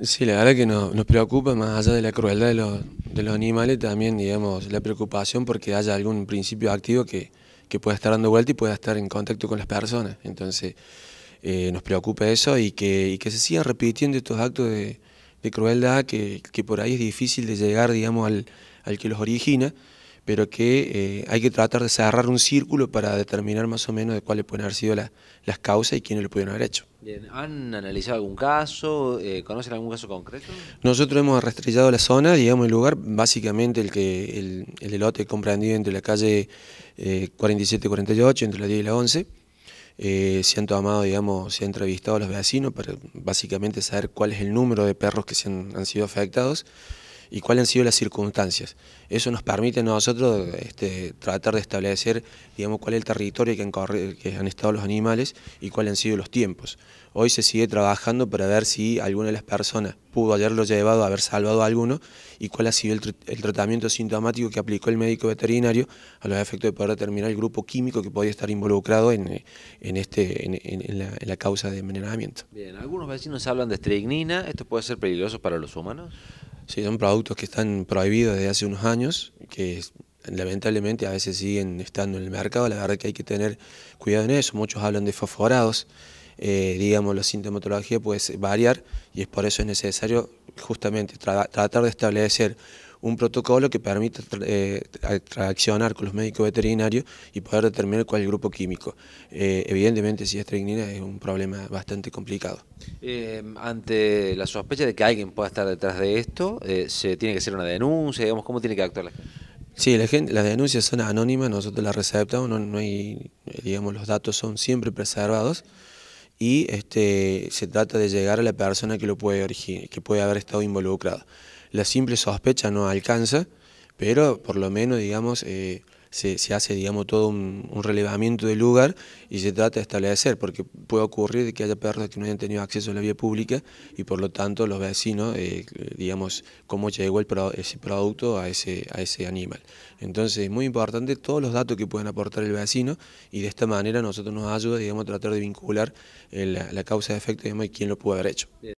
Sí, la verdad que nos preocupa, más allá de la crueldad de los, animales, también digamos la preocupación porque haya algún principio activo que, pueda estar dando vuelta y pueda estar en contacto con las personas. Entonces eh, nos preocupa eso y que, que, se sigan repitiendo estos actos de, crueldad que, por ahí es difícil de llegar al que los origina pero que eh, hay que tratar de cerrar un círculo para determinar más o menos de cuáles pueden haber sido las causas y quiénes lo pudieron haber hecho. Bien. ¿Han analizado algún caso? Eh, ¿Conocen algún caso concreto? Nosotros hemos rastrillado la zona, digamos el lugar, básicamente el que el, el elote comprendido entre la calle 47 eh, y 48, entre la 10 y la 11. se han tomado, digamos, se han entrevistado a los vecinos para básicamente saber cuál es el número de perros que han, han sido afectados y cuáles han sido las circunstancias. Eso nos permite a nosotros este, tratar de establecer digamos, cuál es el territorio que han, que han estado los animales y cuáles han sido los tiempos. Hoy se sigue trabajando para ver si alguna de las personas pudo haberlo llevado, haber salvado a alguno y cuál ha sido el, tratamiento sintomático que aplicó el médico veterinario a los efectos de poder determinar el grupo químico que podía estar involucrado en, este, en, la, causa de envenenamiento. Bien, algunos vecinos hablan de ¿esto puede ser peligroso para los humanos? Sí, son productos que están prohibidos desde hace unos años, que lamentablemente a veces siguen estando en el mercado. La verdad que hay que tener cuidado en eso. Muchos hablan de fosforados. Eh, digamos, la sintomatología puede variar y es por eso es necesario justamente tratar de establecer un protocolo que permita eh, traccionar con los médicos veterinarios y poder determinar cuál es el grupo químico. Eh, evidentemente, si es trignina es un problema bastante complicado. Eh, ante la sospecha de que alguien pueda estar detrás de esto, eh, ¿se tiene que hacer una denuncia? ¿Cómo tiene que actuar la gente? Sí, las denuncias son anónimas, nosotros las receptamos, no, hay, digamos, los datos son siempre preservados y este, se trata de llegar a la persona que lo puede que puede haber estado involucrada la simple sospecha no alcanza, pero por lo menos, digamos, eh, se, hace, digamos, todo un, relevamiento del lugar y se trata de establecer, porque puede ocurrir que haya perros que no hayan tenido acceso a la vía pública y por lo tanto los vecinos, eh, digamos, cómo llegó el ese producto a ese, a ese animal. Entonces es muy importante todos los datos que pueden aportar el vecino y de esta manera nosotros nos ayuda, digamos, a tratar de vincular eh, la, causa de efecto, y quién lo pudo haber hecho.